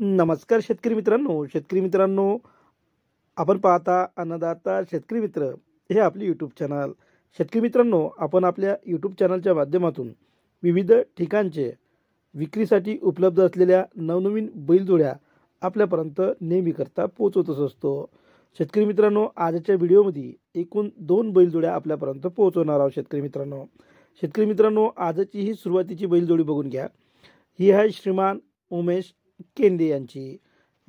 नमस्कार शेतकरी मित्रांनो शेतकरी मित्रांनो आपण पाहता अन्नदाता शेतकरी मित्र हे आपले यूट्यूब चॅनल शेतकरी मित्रांनो आपण आपल्या यूट्यूब चॅनलच्या माध्यमातून विविध ठिकाणचे विक्रीसाठी उपलब्ध असलेल्या नवनवीन बैलजोड्या आपल्यापर्यंत नेहमीकरता पोहोचवतच असतो शेतकरी मित्रांनो आजच्या व्हिडिओमध्ये एकूण दोन बैलजोड्या आपल्यापर्यंत पोहोचवणार आहोत शेतकरी मित्रांनो शेतकरी मित्रांनो आजची ही सुरुवातीची बैलजोडी बघून घ्या ही आहे श्रीमान उमेश केंदे यांची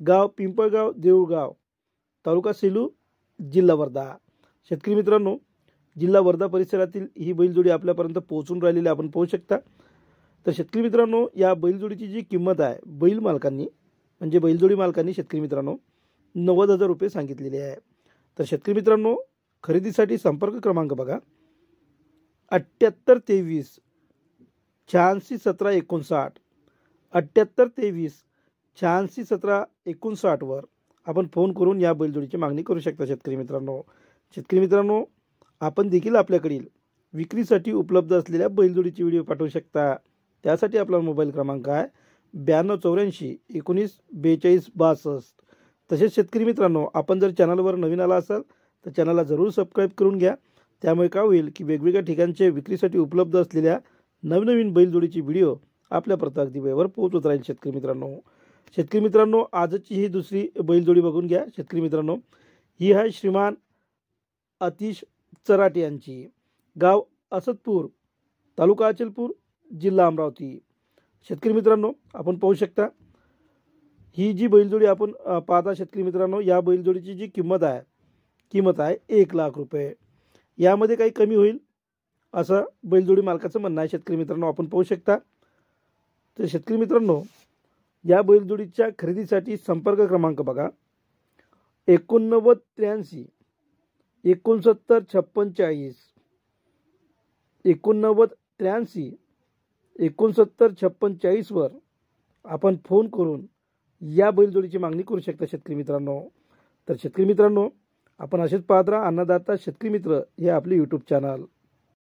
गाव पिंपळगाव देऊळगाव तालुका सेलू जिल्हा वर्धा शेतकरी मित्रांनो जिल्हा वर्धा परिसरातील ही बैलजोडी आपल्यापर्यंत पोहोचून राहिलेली आपण पाहू शकता तर शेतकरी मित्रांनो या बैलजोडीची जी किंमत आहे बैल मालकांनी म्हणजे बैलजोडी मालकांनी शेतकरी मित्रांनो नव्वद हजार रुपये सांगितलेले आहे तर शेतकरी मित्रांनो खरेदीसाठी संपर्क क्रमांक बघा अठ्ठ्याहत्तर तेवीस शहाऐंशी सतरा एकोणसाठ अठ्ठ्याहत्तर तेवीस शहाऐंशी सतरा एकोणसाठवर आपण फोन करून या बैलजोडीची मागणी करू शकता शेतकरी मित्रांनो शेतकरी मित्रांनो आपण देखील आपल्याकडील विक्रीसाठी उपलब्ध असलेल्या बैलजोडीची व्हिडिओ पाठवू शकता त्यासाठी आपला मोबाईल क्रमांक आहे ब्याण्णव चौऱ्याऐंशी एकोणीस बेचाळीस बासष्ट तसेच शेतकरी मित्रांनो आपण जर चॅनलवर नवीन आला असाल तर चॅनलला जरूर सबस्क्राईब करून घ्या त्यामुळे काय होईल की वेगवेगळ्या ठिकाणचे विक्रीसाठी उपलब्ध असलेल्या नवनवीन बैलजोडीची व्हिडिओ आपल्या प्रताप दिवेवर पोहोचत राहील शेतकरी मित्रांनो शेतकरी मित्रांनो आजची ही दुसरी बैलजोडी बघून घ्या शेतकरी मित्रांनो ही आहे श्रीमान अतिश चराट यांची गाव असतपूर तालुका अचलपूर जिल्हा अमरावती शेतकरी मित्रांनो आपण पाहू शकता ही जी बैलजोडी आपण पाहता शेतकरी मित्रांनो या बैलजोडीची जी किंमत आहे किंमत आहे एक लाख रुपये यामध्ये काही कमी होईल असं बैलजोडी मालकाचं म्हणणं आहे शेतकरी मित्रांनो आपण पाहू शकता तर शेतकरी मित्रांनो या बैलजोडीच्या खरेदीसाठी संपर्क क्रमांक बघा एकोणनव्वद त्र्याऐंशी एकोणसत्तर छप्पन चाळीस एकोणनव्वद त्र्याऐंशी एकोणसत्तर छप्पन चाळीसवर आपण फोन करून या बैलजोडीची मागणी करू शकता शेतकरी मित्रांनो तर शेतकरी मित्रांनो आपण असेच पाहत राहा अन्नदाता शेतकरी मित्र हे आपले यूट्यूब चॅनल